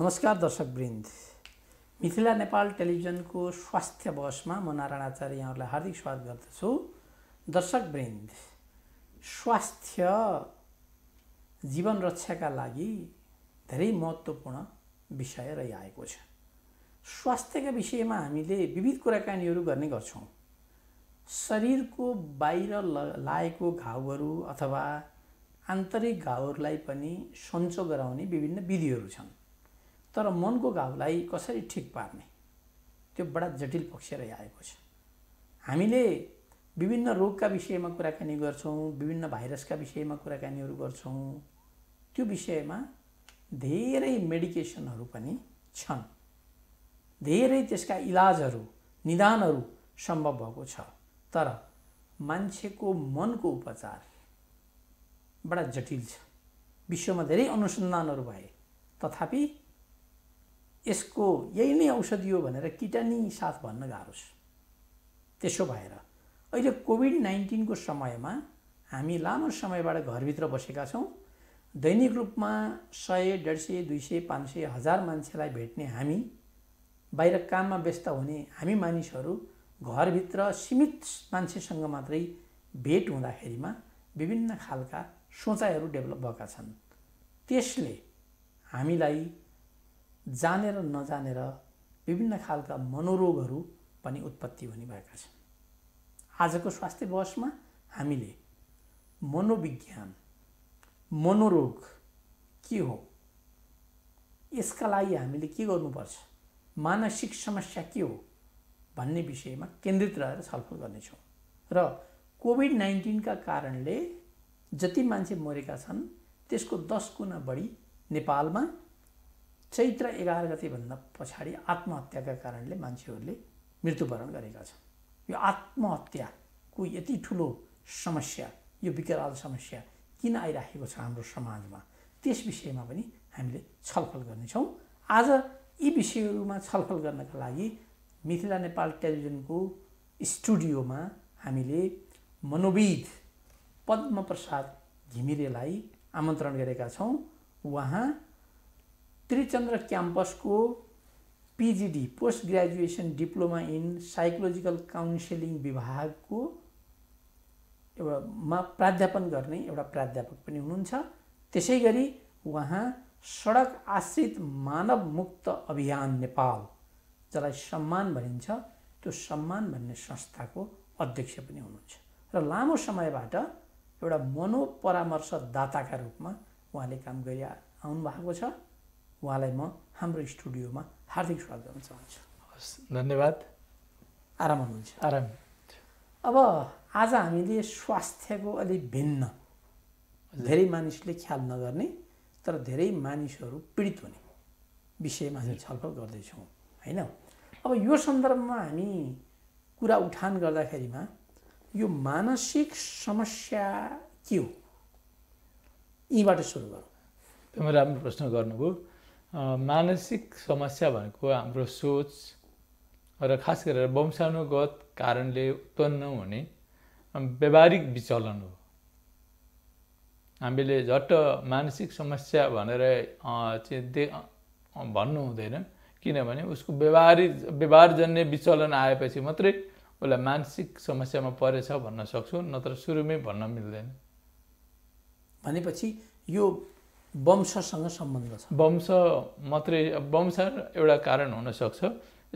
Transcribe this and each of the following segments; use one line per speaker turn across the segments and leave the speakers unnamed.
नमस्कार दर्शकवृन्द मिथिला नेपाल टेलिभिजनको स्वास्थ्य बहसमा म नारायण आचार्य यहाँहरूलाई हार्दिक स्वागत गर्दछु दर्शकवृन्द स्वास्थ्य जीवन रक्षाका लागि धेरै महत्त्वपूर्ण विषय रहिआएको छ स्वास्थ्यका विषयमा हामीले विविध कुराकानीहरू गर्ने गर्छौँ शरीरको बाहिर ल लागेको घाउहरू अथवा आन्तरिक घाउहरूलाई पनि सन्चो गराउने विभिन्न विधिहरू छन् तर मनको घाउलाई कसरी ठिक पार्ने त्यो बडा जटिल पक्ष रहिआएको छ हामीले विभिन्न रोगका विषयमा कुराकानी गर्छौँ विभिन्न भाइरसका विषयमा कुराकानीहरू गर्छौँ त्यो विषयमा धेरै मेडिकेसनहरू पनि छन् धेरै त्यसका इलाजहरू निदानहरू सम्भव भएको छ तर मान्छेको मनको उपचार बडा जटिल छ विश्वमा धेरै अनुसन्धानहरू भए तथापि यसको यही नै औषधि हो भनेर किटानी साथ भन्न गाह्रो छ त्यसो भएर अहिले कोभिड नाइन्टिनको समयमा हामी लामो समयबाट घरभित्र बसेका छौँ दैनिक रूपमा सय डेढ सय दुई सय पाँच सय हजार मान्छेलाई भेट्ने हामी बाहिर काममा व्यस्त हुने हामी मानिसहरू घरभित्र सीमित मान्छेसँग मात्रै भेट हुँदाखेरिमा विभिन्न खालका सोचाइहरू डेभलप भएका छन् त्यसले हामीलाई जानेर नजानेर विभिन्न खालका मनोरोगहरू पनि उत्पत्ति हुने भएका छन् आजको स्वास्थ्य बहसमा हामीले मनोविज्ञान मनोरोग के हो यसका लागि हामीले के गर्नुपर्छ मानसिक समस्या के हो भन्ने विषयमा केन्द्रित रहेर छलफल गर्नेछौँ र कोभिड नाइन्टिनका कारणले जति मान्छे मरेका छन् त्यसको दस गुणा बढी नेपालमा चैत्र एघार गतिभन्दा पछाडि आत्महत्याका कारणले मान्छेहरूले मृत्युवरण गरेका छन् यो आत्महत्याको यति ठुलो समस्या यो विकराल समस्या किन आइराखेको छ हाम्रो समाजमा त्यस विषयमा पनि हामीले छलफल गर्नेछौँ आज यी विषयहरूमा छलफल गर्नका लागि मिथिला नेपाल टेलिभिजनको स्टुडियोमा हामीले मनोविद पद्मप्रसाद घिमिरेलाई आमन्त्रण गरेका छौँ उहाँ त्रिचन्द्र क्याम्पसको PGD post graduation diploma in psychological counselling विभागको एउटा मा प्राध्यापन गर्ने एउटा प्राध्यापक पनि हुनुहुन्छ त्यसै गरी उहाँ सडक आश्रित मानव मुक्त अभियान नेपाल जसलाई सम्मान भनिन्छ त्यो सम्मान भन्ने संस्थाको अध्यक्ष पनि हुनुहुन्छ र लामो समयबाट एउटा मनोपरामर्शदाताका रूपमा उहाँले काम गरि भएको छ उहाँलाई म हाम्रो स्टुडियोमा हार्दिक स्वागत गर्न चाहन्छु हस् धन्यवाद आराम हुनुहुन्छ आराम अब आज हामीले स्वास्थ्यको अलि भिन्न धेरै मानिसले ख्याल नगर्ने तर धेरै मानिसहरू पीडित हुने विषयमा हामी छलफल गर्दैछौँ होइन अब यो सन्दर्भमा हामी कुरा उठान गर्दाखेरिमा यो मानसिक समस्या
के हो यहीँबाट सुरु गरौँ एकदमै राम्रो प्रश्न गर्नुभयो मानसिक समस्या भनेको हाम्रो सोच र खास गरेर वंशानुगत कारणले उत्पन्न हुने व्यावहारिक विचलन हो हामीले झट्ट मानसिक समस्या भनेर चाहिँ दे भन्नु हुँदैन किनभने उसको व्यवहारिक व्यवहारजन्य विचलन आएपछि मात्रै उसलाई मानसिक समस्यामा परेछ भन्न सक्छु नत्र सुरुमै भन्न मिल्दैन भनेपछि यो वंशसँग सम्बन्ध छ वंश मात्रै वंश एउटा कारण हुनसक्छ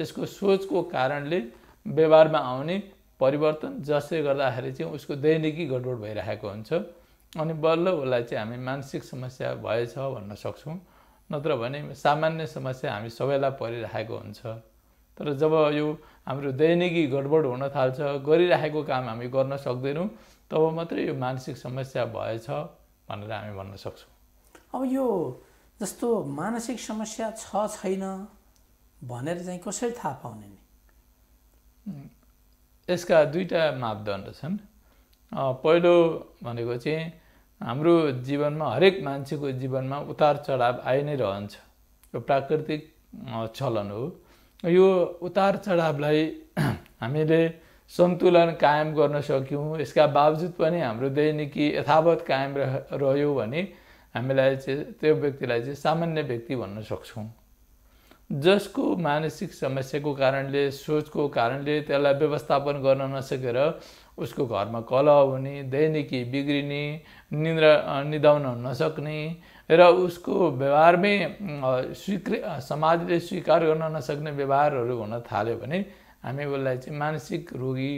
यसको सोचको कारणले व्यवहारमा आउने परिवर्तन जसले गर्दाखेरि चाहिँ उसको दैनिकी गडबड भइरहेको हुन्छ अनि बल्ल उसलाई चाहिँ हामी मानसिक समस्या भएछ भन्न सक्छौँ नत्र भने सामान्य समस्या हामी सबैलाई परिरहेको हुन्छ तर जब यो हाम्रो दैनिकी गडबड हुन थाल्छ गरिरहेको काम हामी गर्न सक्दैनौँ तब मात्रै यो मानसिक समस्या भएछ भनेर हामी भन्न सक्छौँ
अब यो जस्तो मानसिक समस्या छ छैन भनेर चाहिँ कसरी थाहा पाउने नि
यसका दुईवटा मापदण्ड छन् पहिलो भनेको चाहिँ हाम्रो जीवनमा हरेक मान्छेको जीवनमा उतार चढाव आइ नै रहन्छ यो प्राकृतिक चलन हो यो उतार चढावलाई हामीले सन्तुलन कायम गर्न सक्यौँ यसका बावजुद पनि हाम्रो दैनिकी यथावत कायम रह्यो भने हामीलाई चाहिँ त्यो व्यक्तिलाई चाहिँ सामान्य व्यक्ति भन्न सक्छौँ जसको मानसिक समस्याको कारणले सोचको कारणले त्यसलाई व्यवस्थापन गर्न नसकेर उसको घरमा कलह हुने दैनिकी बिग्रिने निद्रा निधाउन नसक्ने र उसको व्यवहारमै स्वीकृ समाजले स्वीकार गर्न नसक्ने व्यवहारहरू हुन थाल्यो भने हामी उसलाई चाहिँ मानसिक रोगी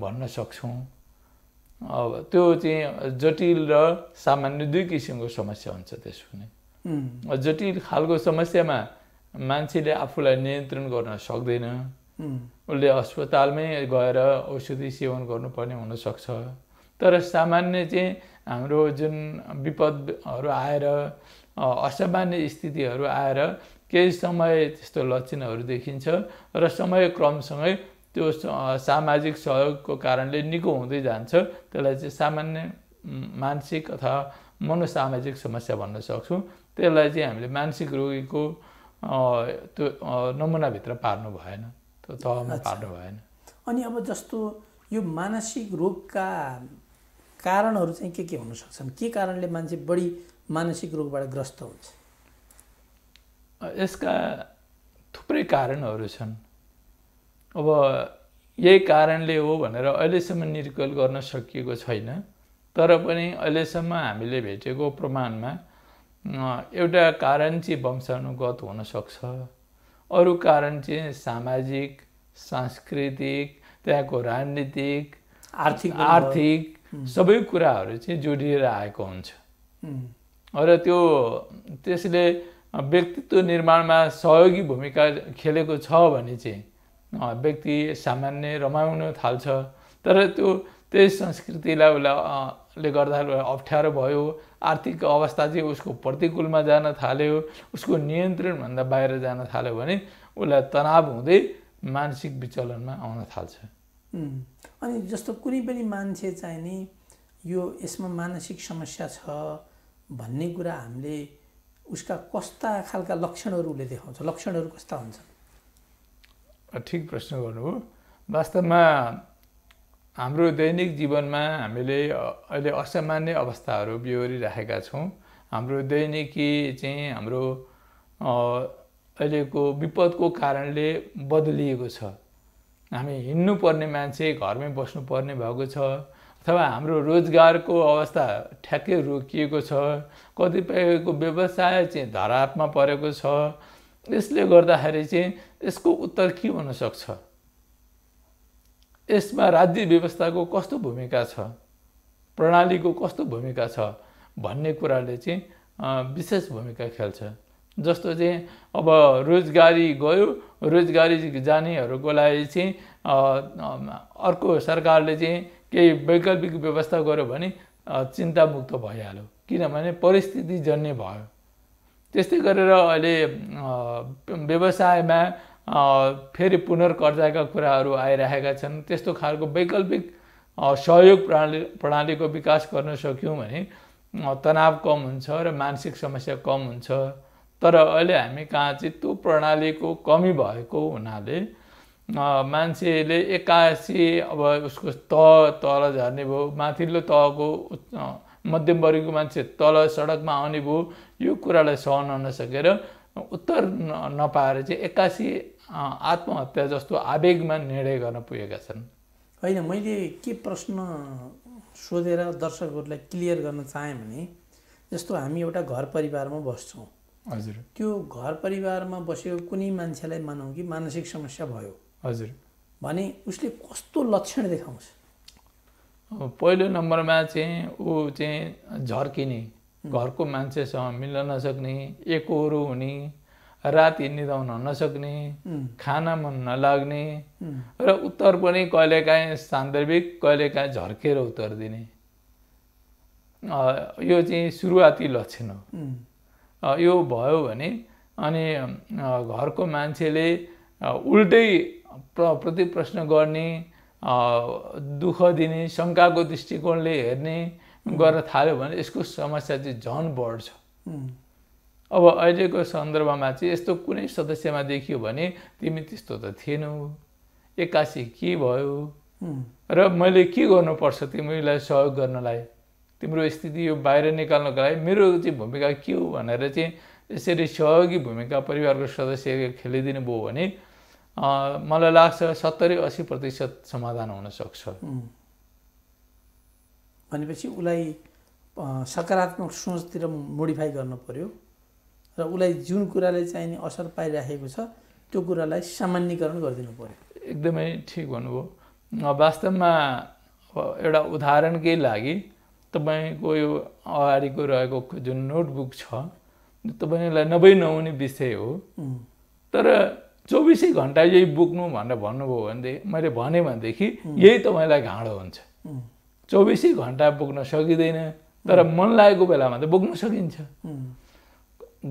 भन्न सक्छौँ अब त्यो चाहिँ जटिल र सामान्य दुई किसिमको समस्या हुन्छ त्यसको नै जटिल खालको समस्यामा मान्छेले आफूलाई नियन्त्रण गर्न सक्दैन उसले अस्पतालमै गएर औषधि सेवन गर्नुपर्ने हुनसक्छ तर सामान्य चाहिँ हाम्रो जुन विपदहरू आएर असामान्य स्थितिहरू आएर केही समय त्यस्तो लक्षणहरू देखिन्छ र समय क्रमसँगै त्यो सामाजिक सहयोगको कारणले निको हुँदै जान्छ त्यसलाई चाहिँ सामान्य मानसिक अथवा मनोसामाजिक समस्या भन्न सक्छौँ त्यसलाई चाहिँ हामीले मानसिक रोगीको त्यो नमुनाभित्र पार्नु भएन त्यो तहमा पार्नु भएन
अनि अब जस्तो यो मानसिक रोगका कारणहरू चाहिँ के के हुनसक्छन् के कारणले मान्छे बढी मानसिक रोगबाट ग्रस्त हुन्छ
यसका थुप्रै कारणहरू छन् अब यही कारणले हो भनेर अहिलेसम्म निर्कल गर्न सकिएको छैन तर पनि अहिलेसम्म हामीले भेटेको प्रमाणमा एउटा कारण चाहिँ वंशानुगत हुनसक्छ अरू कारण चाहिँ सामाजिक सांस्कृतिक त्यहाँको राजनीतिक आर्थिक आर्थिक सबै कुराहरू चाहिँ जोडिएर आएको हुन्छ र त्यो त्यसले व्यक्तित्व निर्माणमा सहयोगी भूमिका खेलेको छ भने चाहिँ व्यक्ति सामान्य रमाउन थाल्छ तर त्यो त्यही संस्कृतिलाई उसलाई ले गर्दा अप्ठ्यारो भयो आर्थिक अवस्था चाहिँ उसको प्रतिकूलमा जान थाल्यो उसको नियन्त्रणभन्दा बाहिर जान थाल्यो भने उसलाई तनाव हुँदै मानसिक विचलनमा आउन थाल्छ
अनि जस्तो कुनै पनि मान्छे चाहिँ नि यो यसमा मानसिक समस्या छ भन्ने कुरा हामीले उसका कस्ता खालका लक्षणहरू उसले देखाउँछ लक्षणहरू कस्ता हुन्छन्
ठिक प्रश्न गर्नुभयो वास्तवमा हाम्रो दैनिक जीवनमा हामीले अहिले असामान्य अवस्थाहरू बिहोरिराखेका छौँ हाम्रो दैनिकी चाहिँ हाम्रो अहिलेको विपदको कारणले बदलिएको छ हामी हिँड्नुपर्ने मान्छे घरमै बस्नुपर्ने भएको छ अथवा हाम्रो रोजगारको अवस्था ठ्याक्कै रोकिएको छ कतिपयको व्यवसाय चाहिँ धरापमा परेको छ यसले गर्दाखेरि चाहिँ यसको उत्तर के हुनसक्छ
यसमा राज्य
व्यवस्थाको कस्तो भूमिका छ प्रणालीको कस्तो भूमिका छ भन्ने कुराले चाहिँ विशेष भूमिका खेल्छ जस्तो चाहिँ अब रोजगारी गयो रोजगारी जानेहरूको लागि चाहिँ अर्को सरकारले चाहिँ केही वैकल्पिक व्यवस्था गर्यो भने चिन्तामुक्त भइहाल्यो किनभने परिस्थिति जन्य भयो त्यस्तै गरेर अहिले व्यवसायमा फेरि पुनर्कर्जाका कुराहरू आइरहेका छन् त्यस्तो खालको वैकल्पिक सहयोग प्रणाली प्रणालीको विकास गर्न सक्यौँ भने तनाव कम हुन्छ र मानसिक समस्या कम हुन्छ तर अहिले हामी कहाँ चाहिँ त्यो प्रणालीको कमी भएको हुनाले मान्छेले एक्कासी अब उसको तह तल झर्ने भयो माथिल्लो तहको मध्यमवर्गीय मान्छे तल सडकमा आउने भयो यो कुरालाई सहन नसकेर उत्तर नपाएर चाहिँ एक्कासी आत्महत्या जस्तो आवेगमा निर्णय गर्न पुगेका छन्
होइन मैले के प्रश्न सोधेर दर्शकहरूलाई क्लियर गर्न चाहेँ भने जस्तो हामी एउटा घर परिवारमा बस्छौँ हजुर त्यो घर परिवारमा बसेको कुनै मान्छेलाई मानौँ कि मानसिक समस्या भयो हजुर भने उसले कस्तो
लक्षण देखाउँछ पहिलो नम्बरमा चाहिँ ऊ चाहिँ झर्किने घरको मान्छेसँग मिल्न नसक्ने एकहोरो हुने राति निदाउन नसक्ने खाना मन नलाग्ने र उत्तर पनि कहिलेकाहीँ सान्दर्भिक कहिलेकाहीँ झर्केर उत्तर दिने यो चाहिँ सुरुवाती लक्षण
हो
यो भयो भने अनि घरको मान्छेले उल्टै प्र प्रति प्रश्न गर्ने दुःख दिने शङ्काको दृष्टिकोणले हेर्ने गर्न थाल्यो भने यसको समस्या चाहिँ झन बढ्छ अब अहिलेको सन्दर्भमा चाहिँ यस्तो कुनै सदस्यमा देखियो भने तिमी त्यस्तो त थिएनौ एक्कासी के भयो र मैले के गर्नुपर्छ तिमीलाई सहयोग गर्नलाई तिम्रो स्थिति यो बाहिर निकाल्नको लागि मेरो चाहिँ भूमिका के हो भनेर चाहिँ यसरी सहयोगी भूमिका परिवारको सदस्यले खेलिदिनु भयो भने मलाई लाग्छ सत्तरी असी प्रतिशत समाधान हुनसक्छ
भनेपछि उसलाई सकारात्मक सोचतिर मोडिफाई गर्नु पऱ्यो र उसलाई जुन कुराले चाहिने असर पाइराखेको
छ त्यो कुरालाई सामान्यकरण गरिदिनु पऱ्यो एकदमै ठिक भन्नुभयो वास्तवमा एउटा उदाहरणकै लागि तपाईँको यो अगाडिको रहेको जुन नोटबुक छ तपाईँलाई नभई नहुने विषय हो तर चौबिसै घन्टा यही बोक्नु भनेर भन्नुभयो भनेदेखि मैले भने भनेदेखि यही तपाईँलाई घाँडो हुन्छ चौबिसै घन्टा बोक्न सकिँदैन तर मन लागेको बेलामा त बोक्न सकिन्छ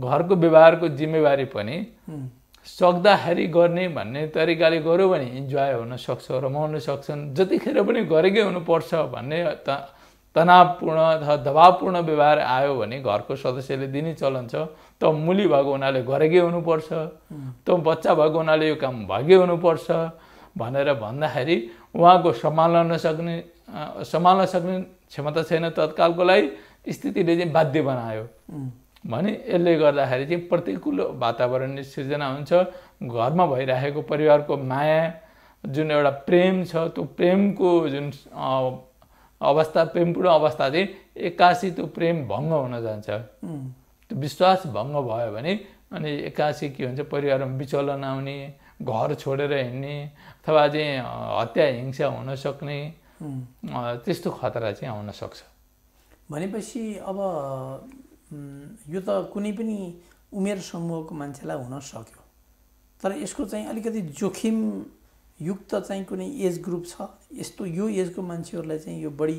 घरको व्यवहारको जिम्मेवारी पनि सक्दाखेरि गर्ने भन्ने तरिकाले गऱ्यो भने इन्जोय हुन सक्छ रमाउन सक्छन् जतिखेर पनि गरेकै हुनुपर्छ भन्ने त तनावपूर्ण अथवा दबावपूर्ण व्यवहार आयो भने घरको सदस्यले दिने चलन छ त मुली भएको हुनाले घरकै हुनुपर्छ त बच्चा भएको हुनाले यो काम भएकै हुनुपर्छ भनेर भन्दाखेरि उहाँको सम्हाल्न नसक्ने सम्हाल्न सक्ने क्षमता छैन तत्कालको लागि स्थितिले चाहिँ बाध्य बनायो भने यसले गर्दाखेरि चाहिँ प्रतिकूल वातावरण सिर्जना हुन्छ घरमा भइराखेको परिवारको माया जुन एउटा प्रेम छ त्यो प्रेमको जुन अवस्था प्रेमपूर्ण अवस्था चाहिँ एक्कासी त्यो प्रेम भङ्ग हुन जान्छ त्यो विश्वास भङ्ग भयो भने अनि एक्कासी के हुन्छ परिवारमा विचलन आउने घर छोडेर हिँड्ने अथवा चाहिँ हत्या हिंसा हुनसक्ने त्यस्तो खतरा चाहिँ आउन सक्छ
भनेपछि अब यो त कुनै पनि उमेर समूहको मान्छेलाई हुन सक्यो तर यसको चाहिँ अलिकति जोखिम युक्त चाहिँ कुनै एज ग्रुप छ यस्तो यो एजको मान्छेहरूलाई चाहिँ यो बढी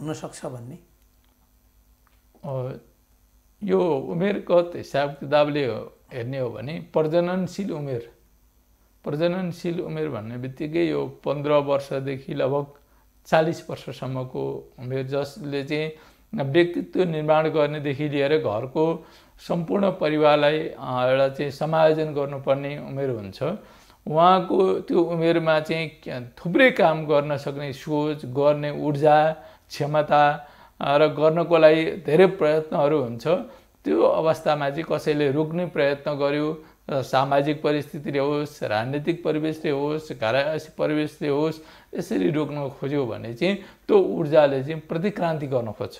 हुनसक्छ भन्ने
यो उमेरगत हिसाब किताबले हेर्ने हो भने प्रजननशील उमेर प्रजननशील उमेर भन्ने बित्तिकै यो पन्ध्र वर्षदेखि लगभग चालिस वर्षसम्मको उमेर जसले चाहिँ व्यक्तित्व निर्माण गर्नेदेखि लिएर घरको सम्पूर्ण परिवारलाई एउटा चाहिँ समायोजन गर्नुपर्ने उमेर हुन्छ उहाँको त्यो उमेरमा चाहिँ थुप्रै काम गर्न सक्ने सोच गर्ने ऊर्जा क्षमता र गर्नको लागि धेरै प्रयत्नहरू हुन्छ त्यो अवस्थामा चाहिँ कसैले रोक्ने प्रयत्न गर्यो सामाजिक परिस्थितिले होस् राजनीतिक परिवेशले होस् घरासी परिवेशले होस् यसरी रोक्न खोज्यो भने चाहिँ त्यो ऊर्जाले चाहिँ प्रतिक्रान्ति गर्न खोज्छ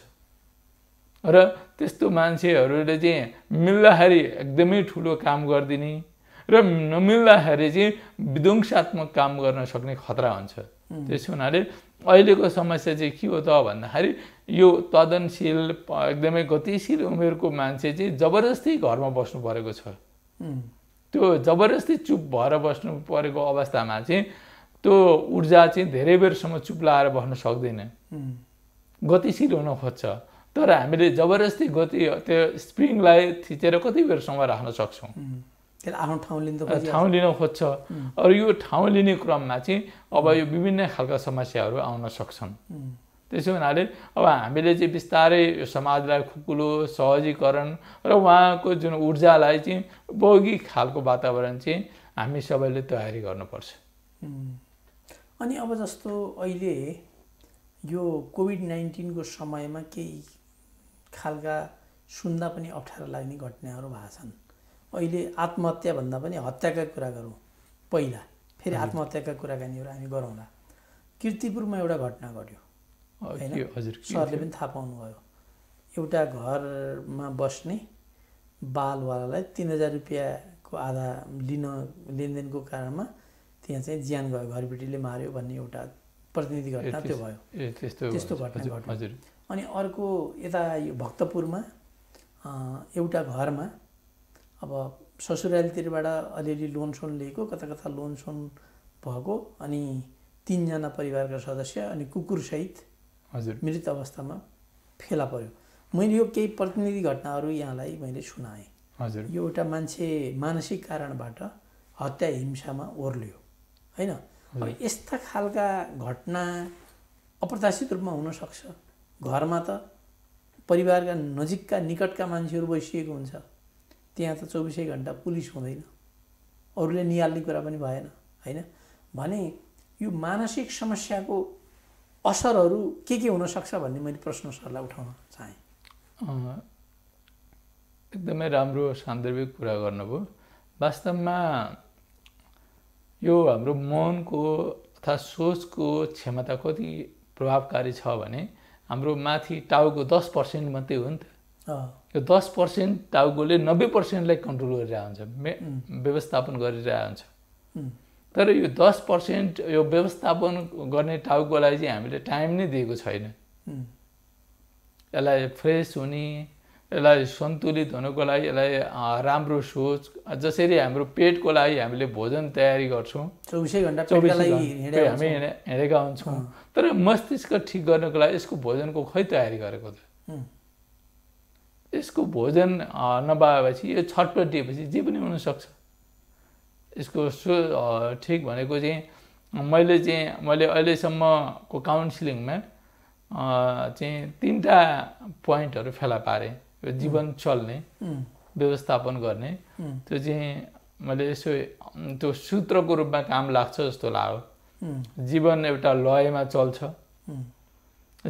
र त्यस्तो मान्छेहरूले चाहिँ मिल्दाखेरि एकदमै ठुलो काम गरिदिने र नमिल्दाखेरि चाहिँ विध्वंसात्मक काम गर्न सक्ने खतरा हुन्छ त्यस हुनाले अहिलेको समस्या चाहिँ के हो त भन्दाखेरि यो तदनशील एकदमै गतिशील उमेरको मान्छे चाहिँ जबरजस्ती घरमा बस्नु परेको छ त्यो जबरजस्ती चुप भएर बस्नु परेको अवस्थामा चाहिँ त्यो ऊर्जा चाहिँ धेरै बेरसम्म चुप लाएर बस्न सक्दैन गतिशील हुन खोज्छ तर हामीले जबरजस्ती गति त्यो स्प्रिङलाई थिचेर कति बेरसम्म राख्न सक्छौँ आफ्नो ठाउँ लिनु ठाउँ लिन खोज्छ अरू यो ठाउँ लिने क्रममा चाहिँ अब यो विभिन्न खालका समस्याहरू आउन सक्छन् त्यसो हुनाले अब हामीले चाहिँ बिस्तारै यो समाजलाई खुकुलो सहजीकरण र उहाँको जुन ऊर्जालाई चाहिँ बौगिक खालको वातावरण चाहिँ हामी सबैले तयारी गर्नुपर्छ
अनि अब जस्तो अहिले यो कोभिड नाइन्टिनको समयमा केही खालका सुन्दा पनि अप्ठ्यारो लाग्ने घटनाहरू भएको छन् अहिले आत्महत्याभन्दा पनि हत्याका कुरा गरौँ पहिला फेरि आत्महत्याका कुराकानीहरू हामी गरौँला किर्तिपुरमा एउटा घटना घट्यो होइन सरले पनि थाहा पाउनुभयो एउटा घरमा बस्ने बालवालालाई तिन हजार रुपियाँको आधा लिन लेनदेनको कारणमा त्यहाँ चाहिँ ज्यान गयो घरबेटीले मार्यो भन्ने एउटा प्रतिनिधि घटना त्यो भयो त्यस्तो घटना घट्यो अनि अर्को यता यो भक्तपुरमा एउटा घरमा अब ससुरालीतिरबाट अलिअलि लोनसोन लिएको कता कता लोनसोन भएको अनि तिनजना परिवारका सदस्य अनि कुकुरसहित हजुर मृत अवस्थामा फेला पर्यो मैले यो केही प्रतिनिधि घटनाहरू यहाँलाई मैले सुनाएँ हजुर यो एउटा मान्छे मानसिक कारणबाट हत्या हिंसामा ओर्लियो होइन अब यस्ता खालका घटना अप्रत्याशित रूपमा हुनसक्छ घरमा त परिवारका नजिकका निकटका मान्छेहरू बसिएको हुन्छ त्यहाँ त चौबिसै घन्टा पुलिस हुँदैन अरूले निहाल्ने कुरा पनि भएन होइन भने यो मानसिक समस्याको असरहरू के के हुनसक्छ भन्ने मैले प्रश्न सरलाई उठाउन चाहेँ
एकदमै राम्रो सान्दर्भिक कुरा गर्नुभयो वास्तवमा यो हाम्रो मनको तथा सोचको क्षमता कति प्रभावकारी छ भने हाम्रो माथि टाउको दस पर्सेन्ट मात्रै हो नि त यो दस पर्सेन्ट टाउकोले नब्बे पर्सेन्टलाई कन्ट्रोल गरिरहेको हुन्छ व्यवस्थापन गरिरहेको हुन्छ तर यो दस पर्सेन्ट यो व्यवस्थापन गर्ने टाउकोलाई चाहिँ हामीले टाइम नै दिएको छैन यसलाई फ्रेस हुने यसलाई सन्तुलित हुनुको लागि यसलाई राम्रो सोच जसरी हाम्रो पेटको लागि हामीले भोजन तयारी गर्छौँ
चौबिसै घन्टा चौबिस हामी
हिँडेका हुन्छौँ तर मस्तिष्क ठिक गर्नुको लागि यसको भोजनको खै तयारी गरेको त यसको भोजन नपाएपछि यो छटपटिएपछि जे पनि हुनसक्छ यसको सो ठिक भनेको चाहिँ मैले चाहिँ मैले अहिलेसम्मको काउन्सिलिङमा चाहिँ तिनवटा पोइन्टहरू फेला पारेँ यो जीवन चल्ने व्यवस्थापन गर्ने त्यो चाहिँ मैले यसो त्यो सूत्रको रूपमा काम लाग्छ जस्तो लाग्यो जीवन एउटा लयमा चल्छ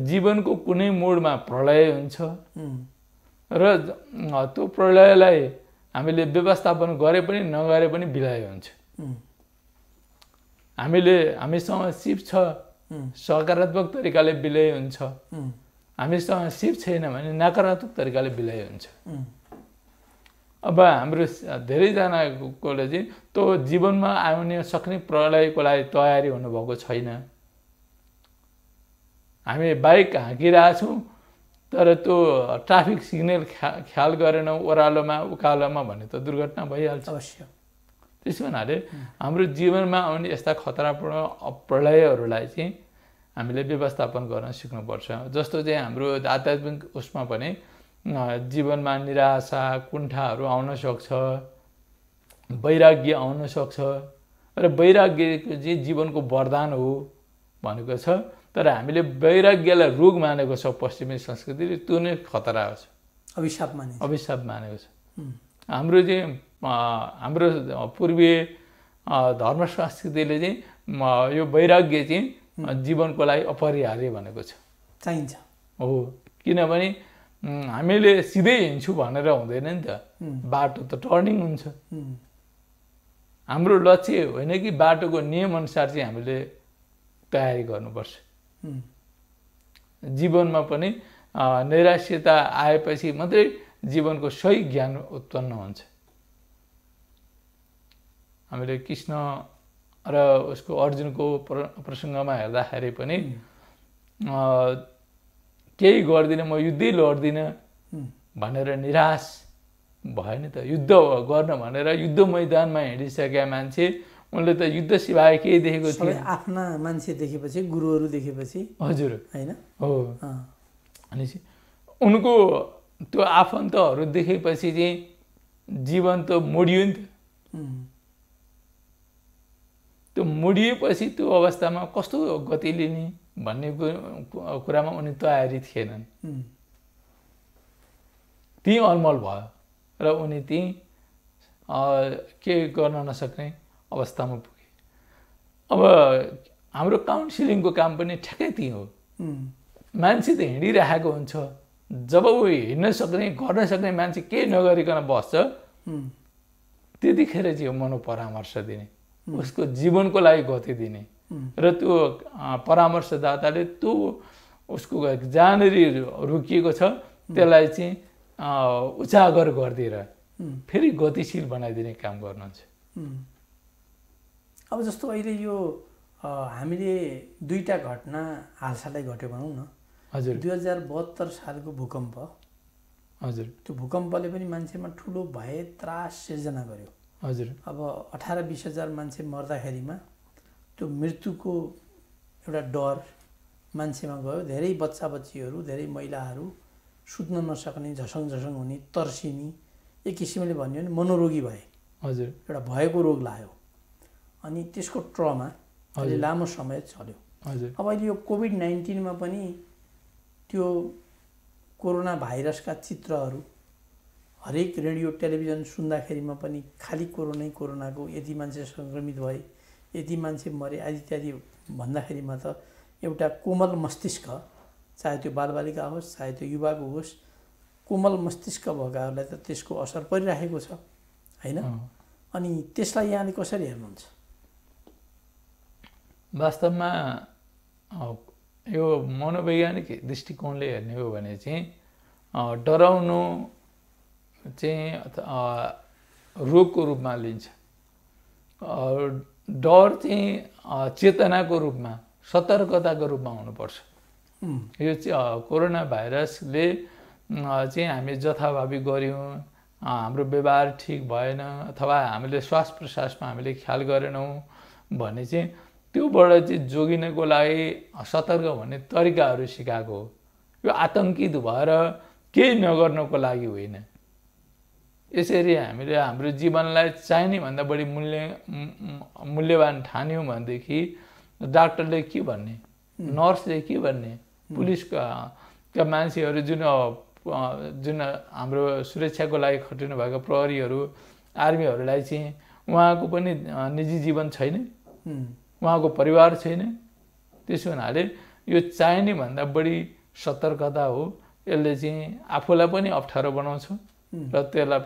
जीवनको कुनै मोडमा प्रलय हुन्छ र त्यो प्रलयलाई हामीले व्यवस्थापन गरे पनि नगरे पनि विलय हुन्छ हामीले हामीसँग सिप छ सकारात्मक तरिकाले विलय हुन्छ हामीसँग सिप छैन भने नकारात्मक तरिकाले विलय हुन्छ अब हाम्रो धेरैजनाकोले चाहिँ त्यो जीवनमा आउने सक्ने प्रलयको लागि तयारी हुनुभएको छैन हामी बाइक हाँकिरहेछौँ तर त्यो ट्राफिक सिग्नल ख्या ख्याल गरेनौँ ओह्रालोमा उकालोमा भने त दुर्घटना भइहाल्छ अवश्य त्यसो हुनाले हाम्रो जीवनमा आउने यस्ता खतरापूर्ण प्रलयहरूलाई चाहिँ हामीले व्यवस्थापन गर्न सिक्नुपर्छ जस्तो चाहिँ हाम्रो आध्यात्मिक उसमा पनि जीवनमा निराशा कुण्ठाहरू आउन सक्छ वैराग्य आउन सक्छ र वैराग्य चाहिँ जीवनको वरदान हो भनेको छ तर हामीले वैराग्यलाई रोग मानेको छ पश्चिमी संस्कृतिले त्यो नै खतरा छ अभिशाप माने अभिशाप मानेको छ हाम्रो चाहिँ हाम्रो पूर्वीय धर्म संस्कृतिले चाहिँ यो वैराग्य चाहिँ जीवनको लागि अपरिहार्य भनेको छ चाहिन्छ हो किनभने हामीले सिधै हिँड्छु भनेर हुँदैन नि त बाटो त टर्निङ हुन्छ हाम्रो लक्ष्य होइन कि बाटोको नियमअनुसार चाहिँ हामीले तयारी गर्नुपर्छ जीवनमा पनि निराश्यता आएपछि मात्रै जीवनको सही ज्ञान उत्पन्न हुन्छ हामीले कृष्ण र उसको अर्जुनको प्र प्रसङ्गमा हेर्दाखेरि पनि केही गर्दिनँ म युद्धै लड्दिनँ भनेर निराश भयो नि त युद्ध गर्न भनेर युद्ध मैदानमा हिँडिसकेका मान्छे उनले त युद्ध सिवाय केही देखेको थियो
आफ्ना मान्छे देखेपछि गुरुहरू
देखेपछि हजुर होइन हो भनेपछि उनको त्यो आफन्तहरू देखेपछि चाहिँ जीवन त मोडियो नि त त्यो मोडिएपछि त्यो अवस्थामा कस्तो गति लिने भन्ने कुरामा उनी तयारी थिएनन् त्यहीँ अलमल भयो र उनी त्यहीँ के गर्न नसक्ने अवस्थामा पुगे अब हाम्रो काउन्सिलिङको काम पनि ठ्याक्कै त्यही हो मान्छे त हिँडिरहेको हुन्छ जब ऊ हिँड्न सक्ने गर्न सक्ने मान्छे केही नगरिकन बस्छ त्यतिखेर चाहिँ मनोपरामर्श दिने उसको जीवनको लागि गति दिने र त्यो परामर्शदाताले त्यो उसको जहाँनिर रोकिएको छ त्यसलाई चाहिँ उजागर गरिदिएर फेरि गतिशील बनाइदिने काम गर्नुहुन्छ
अब जस्तो अहिले यो हामीले दुईवटा घटना हालसालै घट्यो भनौँ न हजुर दुई हजार बहत्तर सालको भूकम्प हजुर त्यो भूकम्पले पनि मान्छेमा ठुलो भय त्रास सिर्जना गर्यो हजुर अब अठार बिस हजार मान्छे मर्दाखेरिमा त्यो मृत्युको एउटा डर मान्छेमा गयो धेरै बच्चा बच्चीहरू धेरै महिलाहरू सुत्न नसक्ने झसङ झसङ हुने तर्सिने एक किसिमले भन्यो भने मनोरोगी भए हजुर एउटा भएको रोग लाग्यो अनि त्यसको ट्रमा अहिले लामो समय चल्यो अब अहिले यो कोभिड नाइन्टिनमा पनि त्यो कोरोना भाइरसका चित्रहरू हरेक रेडियो टेलिभिजन सुन्दाखेरिमा पनि खालि कोरोनै कोरोनाको यति मान्छे सङ्क्रमित भए यति मान्छे मरे आदि इत्यादि भन्दाखेरिमा त एउटा कोमल मस्तिष्क चाहे त्यो बालबालिका होस् चाहे त्यो युवाको होस् कोमल मस्तिष्क भएकाहरूलाई त त्यसको असर परिराखेको छ होइन अनि त्यसलाई
यहाँले कसरी हेर्नुहुन्छ वास्तवमा यो मनोवैज्ञानिक दृष्टिकोणले हेर्ने हो भने चाहिँ डराउनु चाहिँ रोगको रूपमा लिन्छ डर चाहिँ चेतनाको रूपमा सतर्कताको रूपमा हुनुपर्छ यो चाहिँ कोरोना भाइरसले चाहिँ हामी जथाभावी गऱ्यौँ हाम्रो व्यवहार ठिक भएन अथवा हामीले श्वास प्रश्वासमा हामीले ख्याल गरेनौँ भने चाहिँ त्योबाट चाहिँ जोगिनको लागि सतर्क भन्ने तरिकाहरू सिकाएको हो यो आतङ्कित भएर केही नगर्नको लागि होइन यसरी हामीले हाम्रो जीवनलाई चाहिने भन्दा बढी मूल्य मूल्यवान ठान्यौँ भनेदेखि डाक्टरले के भन्ने नर्सले के भन्ने पुलिसका मान्छेहरू जुन जुन हाम्रो सुरक्षाको लागि खटिनु भएको प्रहरीहरू आर्मीहरूलाई चाहिँ उहाँको पनि निजी जीवन छैन उहाँको परिवार छैन त्यसो हुनाले यो चाहिने भन्दा बढी सतर्कता हो यसले चाहिँ आफूलाई पनि अप्ठ्यारो बनाउँछ र त्यसलाई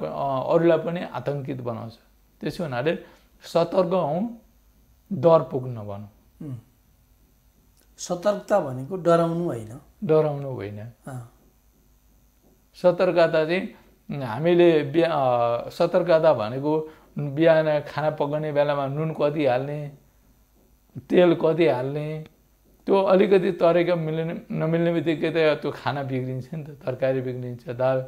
अरूलाई पनि आतङ्कित बनाउँछ त्यसो हुनाले सतर्क हौँ डर पुग्न भनौँ सतर्कता भनेको डराउनु होइन डराउनु होइन सतर्कता चाहिँ हामीले बिहा सतर्कता भनेको बिहान खाना पकाउने बेलामा नुन कति हाल्ने तेल कति हाल्ने त्यो अलिकति तरिका मिल्ने नमिल्ने बित्तिकै त त्यो खाना बिग्रिन्छ नि त तरकारी बिग्रिन्छ दाल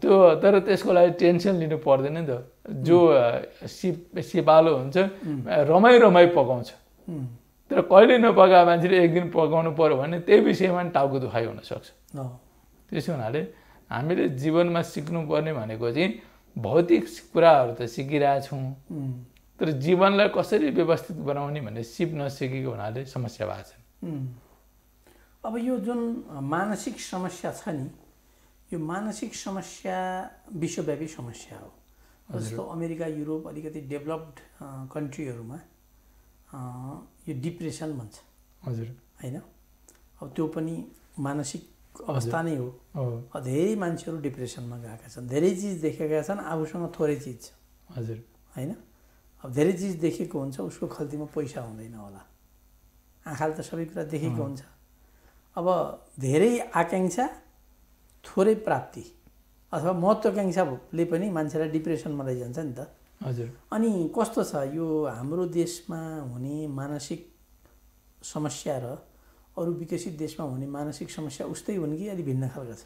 त्यो तर त्यसको लागि टेन्सन लिनु पर्दैन नि त जो सि सिपालो हुन्छ रमाइ रमाइ पकाउँछ तर कहिले नपकाएको मान्छेले एक दिन पकाउनु पऱ्यो भने त्यही विषयमा पनि टाउको दुखाइ हुनसक्छ त्यसो हुनाले हामीले जीवनमा सिक्नुपर्ने भनेको चाहिँ भौतिक कुराहरू त सिकिरहेछौँ तर जीवनलाई कसरी व्यवस्थित बनाउने भन्ने सिप नसिकेको हुनाले समस्या भएको छ
अब यो जुन मानसिक समस्या छ नि यो मानसिक समस्या विश्वव्यापी समस्या हो जस्तो अमेरिका युरोप अलिकति डेभलप्ड कन्ट्रीहरूमा यो डिप्रेसन भन्छ हजुर होइन अब त्यो पनि मानसिक अवस्था नै हो धेरै मान्छेहरू डिप्रेसनमा गएका छन् धेरै चिज देखेका छन् आफूसँग थोरै चिज छ हजुर होइन अब धेरै चिज देखेको हुन्छ उसको खल्तीमा पैसा हुँदैन होला आँखाले त सबै कुरा देखेको हुन्छ अब धेरै आकाङ्क्षा थोरै प्राप्ति अथवा महत्त्वाकाङ्क्षाले पनि मान्छेलाई डिप्रेसनमा लैजान्छ नि त हजुर अनि कस्तो छ यो हाम्रो देशमा हुने मानसिक समस्या र अरू विकसित देशमा हुने मानसिक समस्या उस्तै हुन् कि अलिक भिन्न खालको छ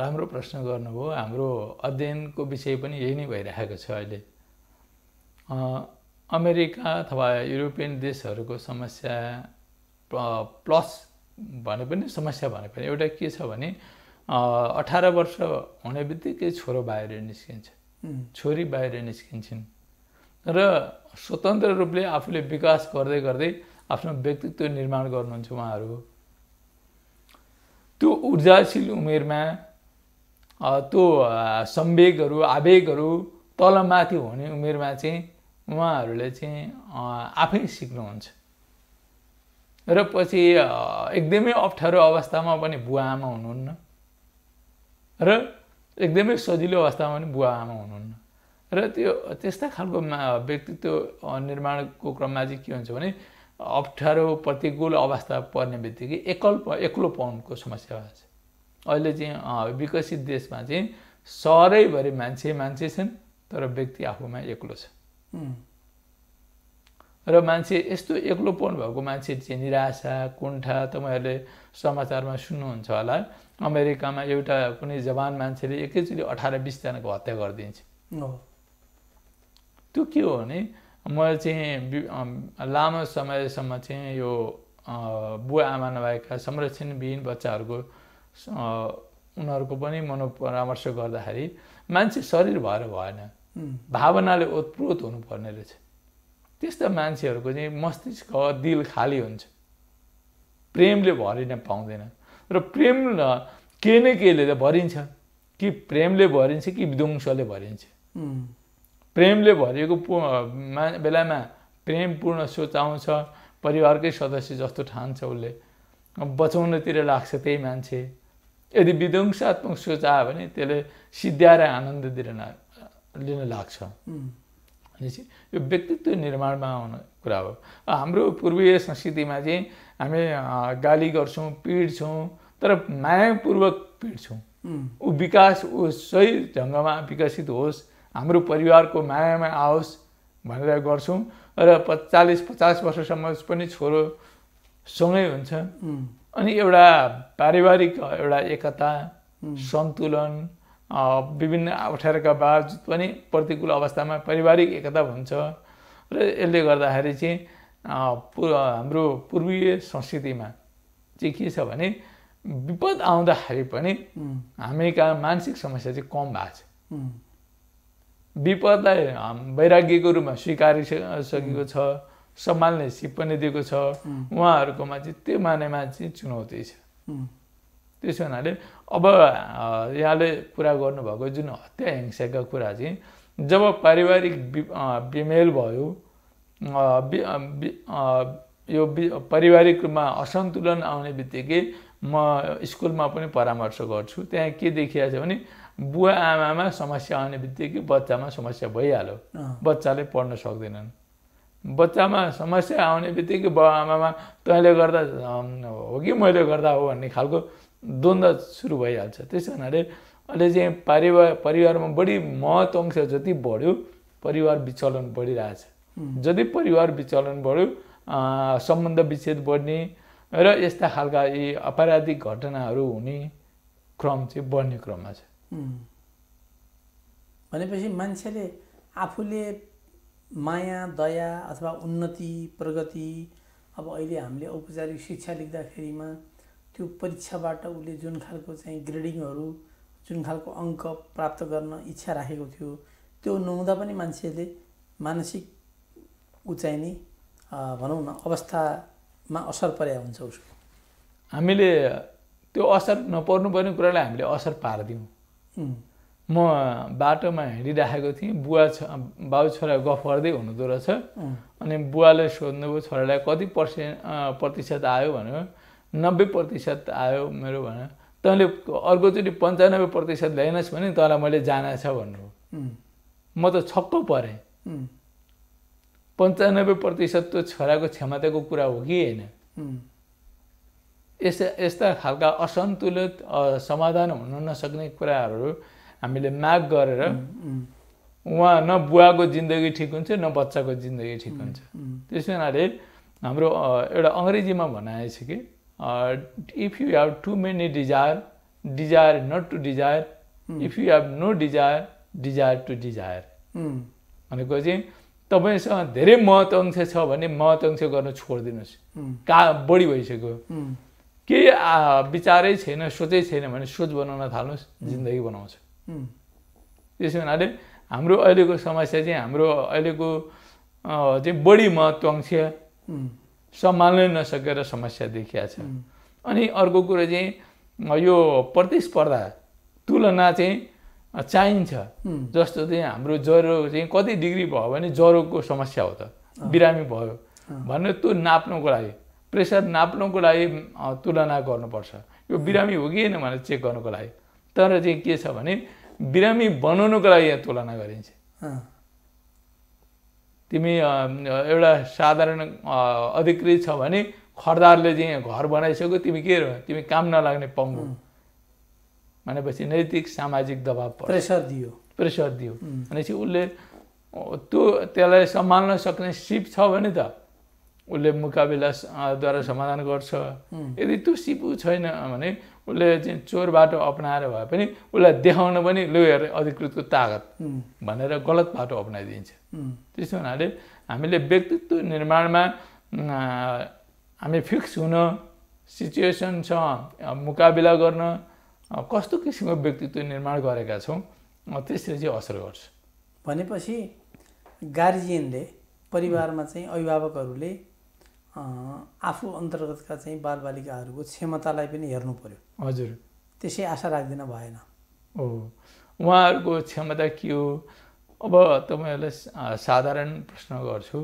राम्रो प्रश्न गर्नुभयो हाम्रो अध्ययनको विषय पनि यही नै भइरहेको छ अहिले अमेरिका अथवा युरोपियन देशहरूको समस्या प्लस भने पनि समस्या भने पनि एउटा के छ भने अठार वर्ष हुने बित्तिकै छोरो बाहिर निस्किन्छ छोरी बाहिर निस्किन्छन् र स्वतन्त्र रूपले आफूले विकास गर्दै गर्दै आफ्नो व्यक्तित्व निर्माण गर्नुहुन्छ उहाँहरू त्यो ऊर्जाशील उमेरमा त्यो सम्वेगहरू आवेगहरू तलमाथि हुने उमेरमा चाहिँ उहाँहरूले चाहिँ आफै सिक्नुहुन्छ र पछि एकदमै अप्ठ्यारो अवस्थामा पनि बुवा आमा हुनुहुन्न र एकदमै सजिलो अवस्थामा पनि बुवा आमा हुनुहुन्न र त्यो त्यस्ता खालको व्यक्तित्व निर्माणको क्रममा चाहिँ के हुन्छ भने अप्ठ्यारो प्रतिकूल अवस्था पर्ने बित्तिकै एकल एक्लोपनको समस्या भएको अहिले चाहिँ विकसित देशमा चाहिँ सहरैभरि मान्छे मान्छे छन् तर व्यक्ति आफूमा एक्लो छ Hmm. र मान्छे यस्तो एक्लोपन भएको मान्छे चाहिँ निराशा कुण्ठा तपाईँहरूले समाचारमा सुन्नुहुन्छ होला अमेरिकामा एउटा कुनै जवान मान्छेले एकैचोटि अठार बिसजनाको हत्या गरिदिन्छ त्यो के हो भने म चाहिँ लामो समयसम्म चाहिँ यो बुवा आमा नभएका संरक्षणविहीन बच्चाहरूको उनीहरूको पनि मनोपरामर्श गर्दाखेरि मान्छे शरीर भएर भएन भावनाले ओतप्रोत हुनुपर्ने रहेछ त्यस्ता मान्छेहरूको चाहिँ मस्तिष्क दिल खाली हुन्छ प्रेमले भरिन पाउँदैन र प्रेम के न केले त भरिन्छ कि प्रेमले भरिन्छ कि विध्वंसले भरिन्छ प्रेमले भरिएको बेलामा प्रेमपूर्ण सोच आउँछ परिवारकै सदस्य जस्तो ठान्छ उसले बचाउनतिर लाग्छ त्यही मान्छे यदि विध्वंसात्मक सोच आयो भने त्यसले सिद्ध्याएर आनन्द दिन लिन लाग्छ भनेपछि यो व्यक्तित्व निर्माणमा आउने कुरा हो हाम्रो पूर्वीय संस्कृतिमा चाहिँ हामी गाली गर्छौँ पिड्छौँ तर मायापूर्वक पिड्छौँ ऊ विकास ऊ सही ढङ्गमा विकसित होस् हाम्रो परिवारको मायामा आओस् भनेर गर्छौँ र चालिस पचास वर्षसम्म पनि छोरो सँगै हुन्छ अनि एउटा पारिवारिक एउटा एकता सन्तुलन विभिन्न अप्ठ्यारोका बावजुद पनि प्रतिकूल अवस्थामा पारिवारिक एकता हुन्छ र यसले गर्दाखेरि चाहिँ हाम्रो पूर्वीय संस्कृतिमा चाहिँ के छ भने विपद आउँदाखेरि पनि हामीका मानसिक समस्या चाहिँ कम भएको छ विपदलाई वैराग्यको रूपमा स्वीकारिसकेको छ सम्हाल्ने सिप पनि दिएको छ उहाँहरूकोमा चाहिँ त्यो मानेमा चाहिँ चुनौती छ त्यसो हुनाले अब यहाँले कुरा गर्नुभएको जुन हत्या हिंसाका कुरा चाहिँ जब पारिवारिक बिमेल भयो यो पारिवारिक रूपमा असन्तुलन आउने बित्तिकै म स्कुलमा पनि परामर्श गर्छु त्यहाँ के देखिया छ भने बुवा आमामा समस्या आउने बित्तिकै बच्चामा समस्या भइहाल्यो बच्चाले पढ्न सक्दैनन् बच्चामा समस्या आउने बित्तिकै बुवा आमामा तैँले गर्दा हो कि मैले गर्दा हो भन्ने खालको द्वन्द सुरु भइहाल्छ त्यस हुनाले अहिले चाहिँ पारिवार परिवारमा बढी अंश जति बढ्यो परिवार विचलन बढिरहेछ जति परिवार विचलन बढ्यो सम्बन्ध विच्छेद बढ्ने र यस्ता खालका यी अपराधिक घटनाहरू हुने क्रम चाहिँ बढ्ने क्रममा
छ भनेपछि मान्छेले आफूले माया दया अथवा उन्नति प्रगति अब अहिले हामीले औपचारिक शिक्षा लेख्दाखेरिमा त्यो परीक्षाबाट उसले जुन खालको चाहिँ ग्रेडिङहरू जुन खालको अङ्क प्राप्त गर्न इच्छा राखेको थियो त्यो नहुँदा पनि मान्छेले मानसिक उचाइ नै भनौँ न अवस्थामा असर परेको हुन्छ उसको
हामीले त्यो असर नपर्नुपर्ने कुरालाई हामीले असर पारिदिउँ म बाटोमा हिँडिराखेको थिएँ बुवा छ बाबु छोरा गफ गर्दै हुनुहुँदो रहेछ अनि बुवाले सोध्नुभयो छोरालाई कति पर्सेन्ट प्रतिशत आयो भन्यो नब्बे प्रतिशत आयो मेरो भनेर तैँले अर्कोचोटि पन्चानब्बे प्रतिशत ल्याएनस् भने तँलाई मैले जाना छ भन्नु म त छक्क परेँ पन्चानब्बे प्रतिशत त छोराको क्षमताको कुरा हो कि होइन यस्ता यस्ता खालका असन्तुलित समाधान हुन नसक्ने कुराहरू हामीले माग गरेर उहाँ न बुवाको जिन्दगी ठिक हुन्छ न बच्चाको जिन्दगी ठिक हुन्छ त्यस हुनाले हाम्रो एउटा अङ्ग्रेजीमा भनाएछ कि if you have too many desire desire not to desire if you have no desire desire to desire भनेको चाहिँ तपाईँसँग धेरै महत्त्वाकाङ्क्षा छ भने महत्त्वाकाङ्क्षा गर्न छोडिदिनुहोस् hmm. का बढी भइसक्यो hmm. केही विचारै छैन सोचै छैन भने सोच बनाउन थाल्नुहोस् hmm. जिन्दगी बनाउँछ त्यसै हुनाले हाम्रो अहिलेको समस्या चाहिँ हाम्रो अहिलेको चाहिँ बढी महत्त्वाकाङ्क्षा सम्हाल्नै नसकेर समस्या देखिया छ अनि अर्को कुरो चाहिँ यो प्रतिस्पर्धा तुलना चाहिँ चाहिन्छ जस्तो चाहिँ हाम्रो ज्वरो चाहिँ कति डिग्री भयो भने ज्वरोको समस्या हो त बिरामी भयो भनेर त्यो नाप्नुको लागि प्रेसर नाप्नुको लागि तुलना गर्नुपर्छ यो बिरामी हो कि होइन भनेर चेक गर्नुको लागि तर चाहिँ के छ भने बिरामी बनाउनुको लागि यहाँ तुलना गरिन्छ तिमी एउटा साधारण अधिकृत छ भने खरदारले चाहिँ घर बनाइसक्यो तिमी के तिमी काम नलाग्ने पङ्गु भनेपछि नैतिक सामाजिक दबाव प्रेसर दियो प्रेसर दियो भनेपछि उसले त्यो त्यसलाई सम्हाल्न सक्ने सिप छ भने त उसले मुकाबिलाद्वारा समाधान गर्छ यदि त्यो सिप छैन भने उसले चाहिँ चोर बाटो अप्नाएर भए पनि उसलाई देखाउन पनि लु हेर अधिकृतको तागत भनेर गलत बाटो अप्नाइदिन्छ त्यसो हुनाले हामीले व्यक्तित्व निर्माणमा हामी फिक्स हुन छ मुकाबिला गर्न कस्तो किसिमको व्यक्तित्व निर्माण गरेका छौँ त्यसले चाहिँ असर गर्छ भनेपछि गार्जियनले
परिवारमा चाहिँ अभिभावकहरूले आफू अन्तर्गतका चाहिँ बालबालिकाहरूको क्षमतालाई पनि हेर्नु पर्यो हजुर त्यसै आशा राख्दिन भएन
हो उहाँहरूको क्षमता के हो अब तपाईँहरूलाई साधारण प्रश्न गर्छु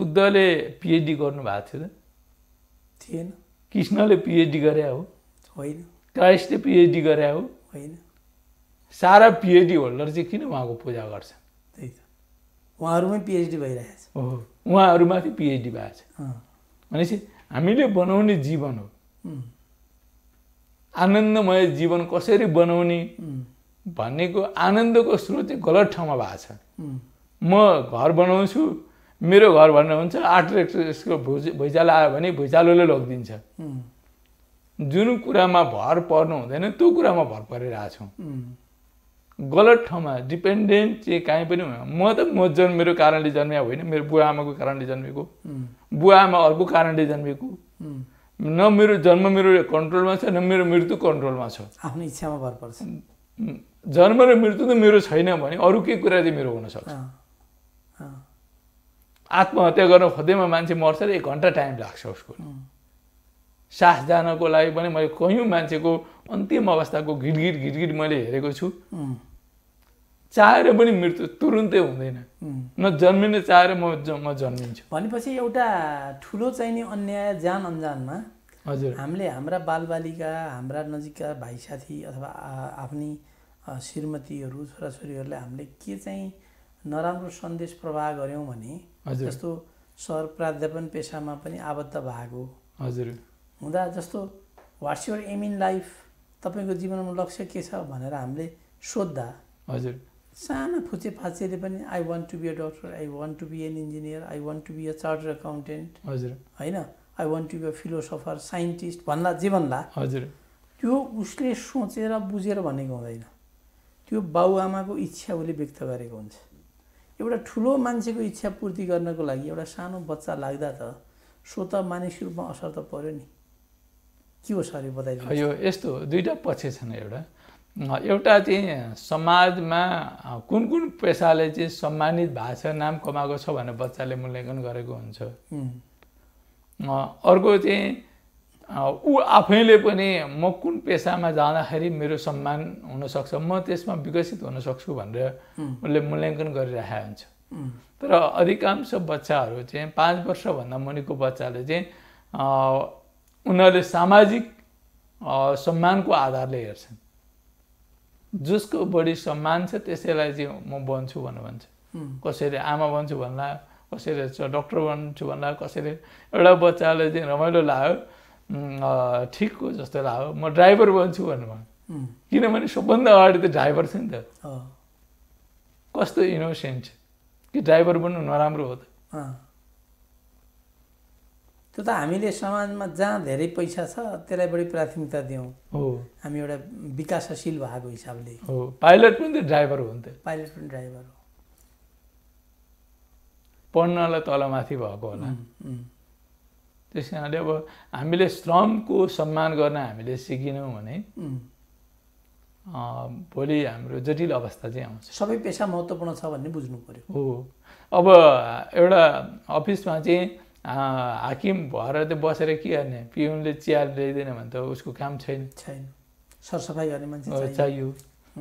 बुद्धले पिएचडी गर्नुभएको थियो त थिएन कृष्णले पिएचडी गरे हो होइन क्राइस्टले पिएचडी गरे हो होइन सारा पिएचडी होल्डर चाहिँ किन उहाँको पूजा गर्छ त्यही त उहाँहरूमै पिएचडी भइरहेछ हो उहाँहरूमाथि पिएचडी भएको छ भनेपछि हामीले बनाउने जीवन हो आनन्दमय जीवन कसरी बनाउने भन्नेको आनन्दको स्रोत चाहिँ गलत ठाउँमा भएको छ म घर बनाउँछु मेरो घर भनेर हुन्छ आठ रेक्टरको भुज भुइँचालो आयो भने भुइँचालोले लगिदिन्छ जुन कुरामा भर पर्नु हुँदैन त्यो कुरामा भर परिरहेछौँ गलत ठाउँमा डिपेन्डेन्ट चाहिँ काहीँ पनि हुँ म त म मेरो कारणले जन्म्या होइन मेरो बुवा आमाको कारणले जन्मेको बुवा आमा अर्को कारणले जन्मेको न मेरो जन्म मेरो कन्ट्रोलमा छ न मेरो मृत्यु कन्ट्रोलमा छ आफ्नो इच्छामा भर पर्छ जन्म र मृत्यु त मेरो छैन भने अरू केही कुरा चाहिँ मेरो हुनसक्छ आत्महत्या गर्न खोज्दैमा मान्छे मर्छ र एक घन्टा टाइम लाग्छ उसको सास जानको लागि पनि मैले कयौँ मान्छेको अन्तिम अवस्थाको घिटघिट घिटघिट मैले हेरेको छु चाहेर पनि मृत्यु तुरुन्तै हुँदैन न जन्मिने चाहेर म म जन्मिन्छु
भनेपछि एउटा ठुलो चाहिने अन्याय जान अन्जानमा हजुर हामीले हाम्रा बालबालिका हाम्रा नजिकका भाइ साथी अथवा आफ्नै श्रीमतीहरू छोराछोरीहरूलाई हामीले के चाहिँ नराम्रो सन्देश प्रवाह गऱ्यौँ भने जस्तो सर प्राध्यापन पेसामा पनि आबद्ध भएको हजुर हुँदा जस्तो what's your aim in life तपाईँको जीवनमा लक्ष्य के छ भनेर हामीले सोद्धा हजुर सानो फुचे फाचेले पनि I want to be a doctor I want to be an engineer I want to be a charter accountant हजुर होइन I want to be a philosopher scientist भन्ला जे भन्ला हजुर त्यो उसले सोचेर बुझेर भनेको हुँदैन त्यो बाबुआमाको इच्छा उसले व्यक्त गरेको हुन्छ एउटा ठुलो मान्छेको इच्छा पूर्ति गर्नको लागि एउटा सानो बच्चा लाग्दा त स्वत मानिस रूपमा असर त पऱ्यो नि
के हो सर यो बताइदिनु यो यस्तो दुईवटा पक्ष छन् एउटा एउटा चाहिँ समाजमा कुन कुन पेसाले चाहिँ सम्मानित भएको नाम कमाएको छ भनेर बच्चाले मूल्याङ्कन गरेको हुन्छ अर्को चाहिँ ऊ आफैले पनि म कुन पेसामा जाँदाखेरि मेरो सम्मान हुनसक्छ म त्यसमा विकसित हुनसक्छु भनेर उसले मूल्याङ्कन गरिरहेको हुन्छ तर अधिकांश बच्चाहरू चाहिँ पाँच वर्षभन्दा मुनिको बच्चाले चाहिँ उनीहरूले सामाजिक सम्मानको आधारले हेर्छन् जसको बढी सम्मान छ त्यसैलाई चाहिँ म बन्छु भनेर भन्छ कसैले आमा बन्छु भन्ला कसैले डक्टर बन्छु भन्ला कसैले एउटा बच्चाले चाहिँ रमाइलो लाग्यो ठिक हो जस्तो लाग्यो म ड्राइभर बन्छु भन्नु भयो किनभने सबभन्दा अगाडि त ड्राइभर छ नि त कस्तो इनोसेन्ट छ कि ड्राइभर बन्नु नराम्रो हो त त्यो त हामीले समाजमा जहाँ धेरै
पैसा छ त्यसलाई बढी प्राथमिकता दियौँ हो हामी एउटा विकासशील भएको हिसाबले हो पाइलट
पनि त ड्राइभर हो नि त पाइलट पनि ड्राइभर हो पढ्नलाई तलमाथि भएको होला त्यस कारणले अब हामीले श्रमको सम्मान गर्न हामीले सिकेनौँ भने भोलि हाम्रो जटिल अवस्था चाहिँ आउँछ
सबै पेसा महत्त्वपूर्ण छ भन्ने बुझ्नु पऱ्यो
हो अब एउटा अफिसमा चाहिँ हाकिम भएर त बसेर के गर्ने पिउनले चिया ल्याइदिएन भने त उसको काम छैन छैन सरसफाइ गर्ने मान्छे चाहियो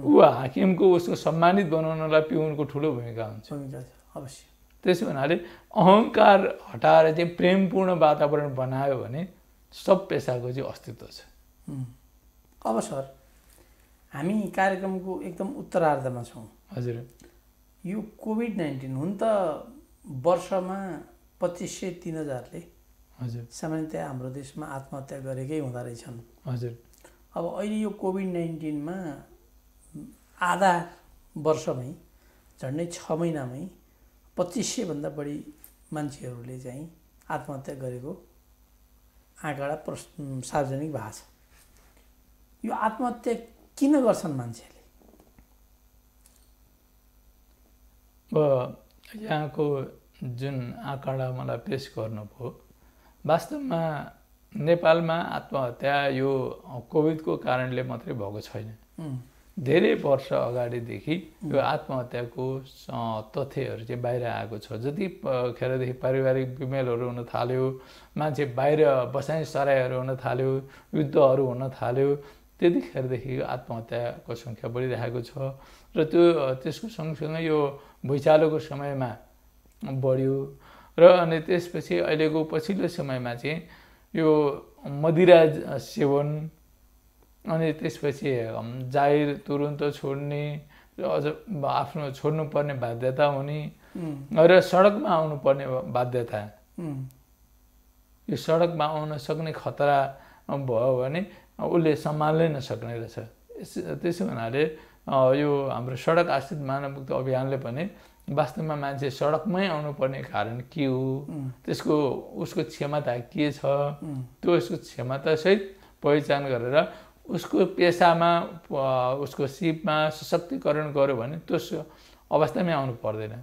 ऊ हाकिमको उसको सम्मानित बनाउनलाई पिउनको ठुलो भूमिका हुन्छ अवश्य त्यसो हुनाले अहङ्कार हटाएर चाहिँ प्रेमपूर्ण वातावरण बनायो भने सब पेसाको चाहिँ अस्तित्व छ अब सर हामी कार्यक्रमको
एकदम उत्तरार्धमा छौँ हजुर यो कोभिड नाइन्टिन हुन त वर्षमा पच्चिस सय तिन हजारले हजुर सामान्यतया हाम्रो देशमा आत्महत्या गरेकै हुँदो रहेछन् हजुर अब अहिले यो कोभिड नाइन्टिनमा आधा वर्षमै झन्डै छ महिनामै पच्चिस सयभन्दा बढी मान्छेहरूले चाहिँ आत्महत्या गरेको आँकडा प्रस् सार्वजनिक भएको छ यो आत्महत्या किन गर्छन् मान्छेहरूले
यहाँको जुन आँकडा मलाई पेस गर्नुभयो वास्तवमा नेपालमा आत्महत्या यो कोभिडको कारणले मात्रै भएको छैन धेरै वर्ष अगाडिदेखि यो आत्महत्याको तथ्यहरू चाहिँ बाहिर आएको छ जति खेरदेखि पारिवारिक बिमेलहरू हुन थाल्यो मान्छे बाहिर बसाइ सराईहरू हुन थाल्यो युद्धहरू हुन थाल्यो त्यतिखेरदेखि आत्महत्याको सङ्ख्या बढिरहेको छ र त्यो त्यसको सँगसँगै यो भुइँचालोको समयमा बढ्यो र अनि त्यसपछि अहिलेको पछिल्लो समयमा चाहिँ यो मदिरा सेवन अनि त्यसपछि जाहिर तुरुन्त छोड्ने अझ आफ्नो छोड्नुपर्ने बाध्यता हुने र सडकमा आउनुपर्ने बाध्यता यो सडकमा आउन सक्ने खतरा भयो भने उसले सम्हाल्नै नसक्ने रहेछ त्यसो हुनाले यो हाम्रो सडक आश्रित मानव मुक्त अभियानले पनि वास्तवमा मान्छे सडकमै आउनुपर्ने कारण के हो त्यसको उसको क्षमता के छ त्यो उसको क्षमतासहित पहिचान गरेर उसको पेसामा उसको सिपमा सशक्तिकरण गर्यो भने त्यो अवस्थामै आउनु पर्दैन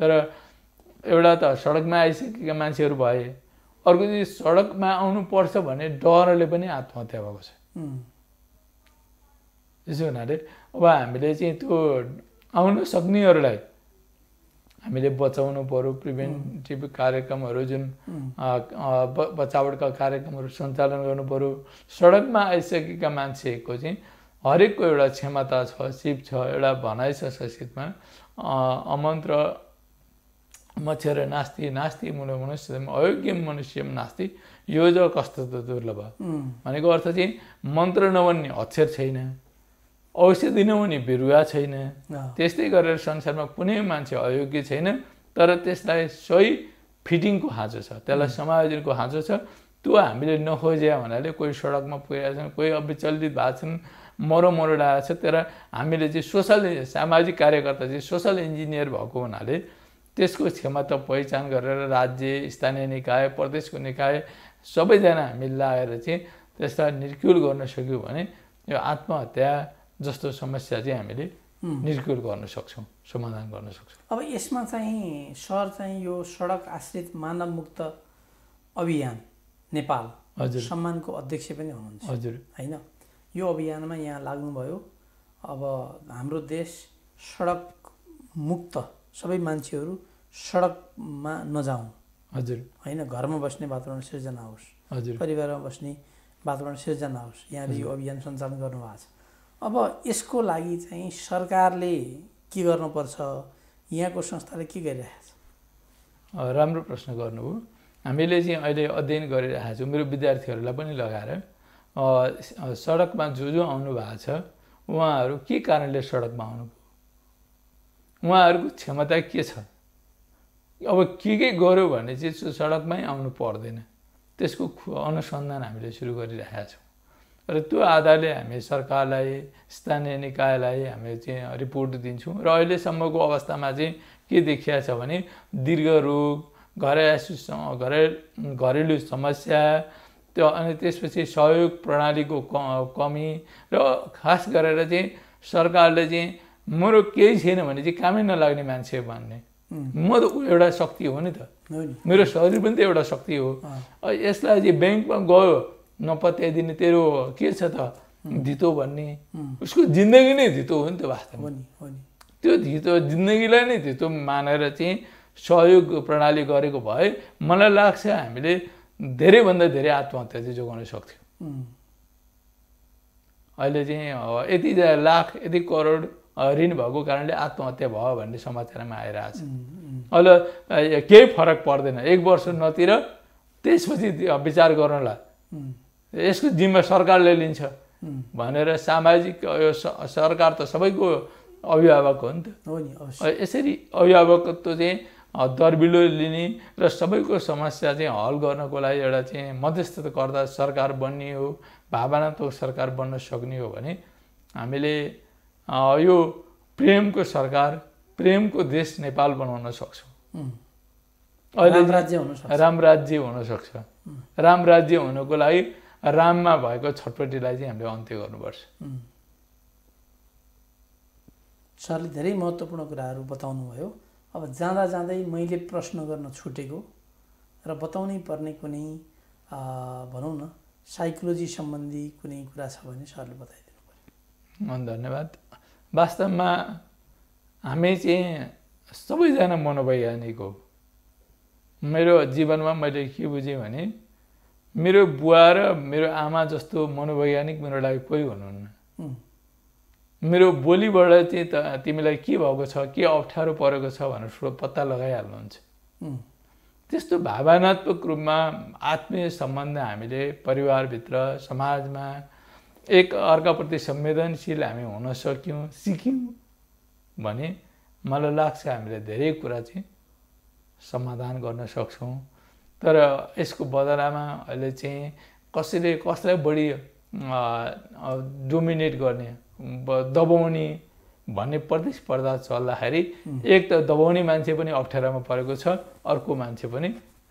तर एउटा त सडकमा आइसकेका मान्छेहरू भए अर्को चाहिँ सडकमा आउनुपर्छ भने डरले पनि आत्महत्या भएको छ त्यसो हुनाले अब हामीले चाहिँ त्यो आउन सक्नेहरूलाई हामीले बचाउनु पऱ्यो प्रिभेन्टिभ कार्यक्रमहरू जुन बचावटका कार्यक्रमहरू सञ्चालन गर्नु पऱ्यो सडकमा आइसकेका मान्छेको चाहिँ हरेकको एउटा क्षमता छ सिप छ एउटा भनाइ छ संस्कृतमा अमन्त्र मच्छर नास्ति नास्ति मुलो मनुष्य अयोग्य मनुष्य नास्ति यो ज कस्तो दुर्लभ भनेको अर्थ चाहिँ मन्त्र नभन्ने अक्षर छैन अवश्य दिनु भने बिरुवा छैन त्यस्तै गरेर संसारमा कुनै मान्छे अयोग्य छैन तर त्यसलाई सही फिटिङको हाँचो छ त्यसलाई समायोजनको हाँचो छ त्यो हामीले नखोज्या हुनाले कोही सडकमा पुगेका छन् कोही अविचलित भएको छन् मरो मरोडा छ तर हामीले चाहिँ सोसल सामाजिक कार्यकर्ता चाहिँ सोसल इन्जिनियर भएको हुनाले त्यसको क्षमता पहिचान गरेर राज्य स्थानीय निकाय प्रदेशको निकाय सबैजना हामी लाएर चाहिँ त्यसलाई निर्कुल गर्न सक्यौँ भने यो आत्महत्या जस्तो समस्या चाहिँ हामीले निर्कुल गर्न सक्छौँ समाधान गर्न सक्छौँ
अब यसमा चाहिँ सर चाहिँ यो सडक आश्रित मानव मुक्त अभियान नेपाल हजुर सम्मानको अध्यक्ष पनि हुनुहुन्छ हजुर होइन यो अभियानमा यहाँ लाग्नुभयो अब हाम्रो देश सडक मुक्त सबै मान्छेहरू सडकमा नजाउँ हजुर होइन घरमा बस्ने वातावरण सिर्जना होस् हजुर परिवारमा बस्ने वातावरण सिर्जना होस् यहाँले यो अभियान सञ्चालन गर्नुभएको छ अब यसको लागि चाहिँ सरकारले के गर्नुपर्छ यहाँको संस्थाले के गरिरहेको
छ राम्रो प्रश्न गर्नुभयो हामीले चाहिँ अहिले अध्ययन गरिरहेको छौँ मेरो विद्यार्थीहरूलाई पनि लगाएर सडकमा जो जो आउनु भएको छ उहाँहरू के कारणले सडकमा आउनुभयो उहाँहरूको क्षमता के छ अब के के गर्यो भने चाहिँ सडकमै आउनु पर्दैन त्यसको अनुसन्धान हामीले सुरु गरिरहेका छौँ र त्यो आधारले हामी सरकारलाई स्थानीय निकायलाई हामी चाहिँ रिपोर्ट दिन्छौँ र अहिलेसम्मको अवस्थामा चाहिँ के देखिया छ भने दीर्घ रोग घरेलु घरे घरेलु समस्या त्यो अनि त्यसपछि सहयोग प्रणालीको कमी र खास गरेर चाहिँ सरकारले चाहिँ मेरो केही छैन भने चाहिँ कामै नलाग्ने मान्छे भन्ने म त एउटा शक्ति हो नि त मेरो शरीर पनि त एउटा शक्ति हो यसलाई चाहिँ ब्याङ्कमा गयो नपत्याइदिने तेरो के छ त धितो भन्ने उसको जिन्दगी नै धितो हो नि त्यो वास्तवमा त्यो धितो जिन्दगीलाई नै धितो मानेर चाहिँ सहयोग प्रणाली गरेको भए मलाई लाग्छ हामीले धेरैभन्दा धेरै आत्महत्या चाहिँ जोगाउन सक्थ्यौँ अहिले चाहिँ यति लाख यति करोड ऋण भएको कारणले आत्महत्या भयो भन्ने समाचारमा आइरहेको
छ
अहिले केही फरक पर्दैन एक वर्ष नतिर त्यसपछि विचार गर्नला यसको जिम्मा सरकारले लिन्छ भनेर सामाजिक यो सरकार त सबैको अभिभावक हो नि
त
यसरी अभिभावकत्व चाहिँ दरबिलो लिने र सबैको समस्या चाहिँ हल गर्नको लागि एउटा चाहिँ मध्यस्थता गर्दा सरकार बन्ने हो भावनात्मक सरकार बन्न सक्ने हो भने हामीले यो प्रेमको सरकार प्रेमको देश नेपाल बनाउन सक्छौँ
अहिले राम
राज्य हुनसक्छ राम राज्य हुनको लागि राममा भएको छटपट्टिलाई चाहिँ हामीले अन्त्य गर्नुपर्छ
सरले धेरै महत्त्वपूर्ण कुराहरू बताउनु भयो अब जाँदा जाँदै मैले प्रश्न गर्न छुटेको र बताउनै पर्ने कुनै भनौँ न साइकोलोजी
सम्बन्धी कुनै कुरा छ भने सरले बताइदिनु पऱ्यो धन्यवाद वास्तवमा हामी चाहिँ सबैजना मनोवैज्ञानिक हो मेरो जीवनमा मैले के बुझेँ भने मेरो बुवा र मेरो आमा जस्तो मनोवैज्ञानिक मेरो लागि कोही हुनुहुन्न मेरो बोलीबाट चाहिँ त तिमीलाई के भएको छ के अप्ठ्यारो परेको छ भनेर ठुलो पत्ता लगाइहाल्नुहुन्छ त्यस्तो भावनात्मक रूपमा आत्मीय सम्बन्ध हामीले परिवारभित्र समाजमा एक अर्काप्रति संवेदनशील हामी हुन सक्यौँ सिक्यौँ भने मलाई लाग्छ हामीले धेरै कुरा चाहिँ समाधान गर्न सक्छौँ तर यसको बदलामा अहिले चाहिँ कसैले कसलाई बढी डोमिनेट गर्ने दबाउने भन्ने प्रतिस्पर्धा चल्दाखेरि एक त दबाउने मान्छे पनि अप्ठ्यारामा परेको छ अर्को मान्छे पनि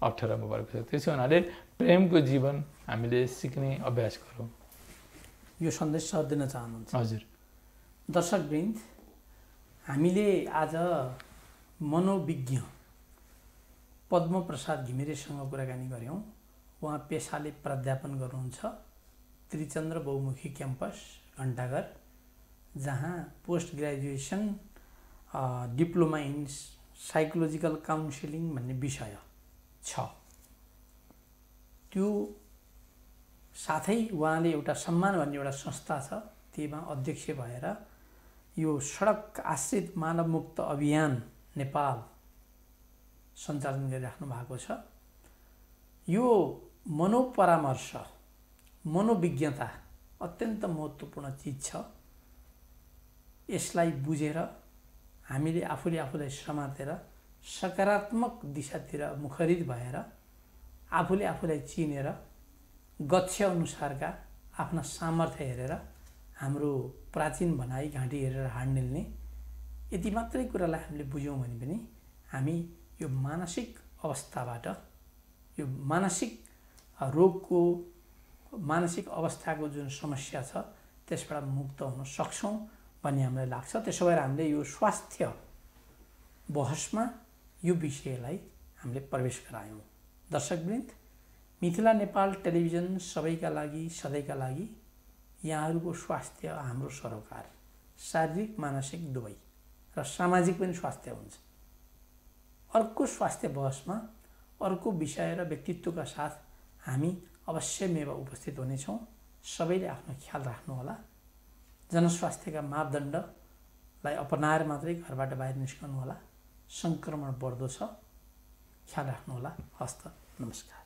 अप्ठ्यारामा परेको छ त्यसो हुनाले प्रेमको जीवन हामीले सिक्ने अभ्यास गरौँ
यो सन्देश सर दिन चाहनुहुन्छ हजुर दर्शकवृन्द हामीले आज मनोविज्ञ पद्मप्रसाद घिमिरेसँग कुराकानी गऱ्यौँ उहाँ पेसाले प्राध्यापन गर्नुहुन्छ त्रिचन्द्र बहुमुखी क्याम्पस घन्टाघर जहाँ post graduation diploma in psychological counselling भन्ने विषय छ त्यो साथै उहाँले एउटा सम्मान भन्ने एउटा संस्था छ त्यहीमा अध्यक्ष भएर यो सडक आश्रित मानवमुक्त अभियान नेपाल सञ्चालन गरिराख्नु भएको छ यो मनोपरामर्श मनोविज्ञता अत्यन्त महत्त्वपूर्ण चिज छ यसलाई बुझेर हामीले आफूले आफूलाई समातेर सकारात्मक दिशातिर मुखरित भएर आफूले आफूलाई चिनेर अनुसारका आफ्ना सामर्थ्य हेरेर हाम्रो प्राचीन भनाइ घाँटी हेरेर हाड निल्ने यति मात्रै कुरालाई हामीले बुझ्यौँ भने पनि हामी यो मानसिक अवस्थाबाट यो मानसिक रोगको मानसिक अवस्थाको जुन समस्या छ त्यसबाट मुक्त हुन सक्छौँ भन्ने हामीलाई लाग्छ त्यसो भएर हामीले यो स्वास्थ्य बहसमा यो विषयलाई हामीले प्रवेश गरायौँ दर्शकवृन्द मिथिला नेपाल टेलिभिजन सबैका लागि सधैँका लागि यहाँहरूको स्वास्थ्य हाम्रो सरोकार शारीरिक मानसिक दुवै र सामाजिक पनि स्वास्थ्य हुन्छ अर्को स्वास्थ्य बहसमा अर्को विषय र व्यक्तित्वका साथ हामी मेवा उपस्थित हुनेछौँ सबैले आफ्नो ख्याल राख्नुहोला जनस्वास्थ्यका मापदण्डलाई अपनाएर मात्रै घरबाट बाहिर निस्कनुहोला सङ्क्रमण बढ्दो छ ख्याल राख्नुहोला हस्त नमस्कार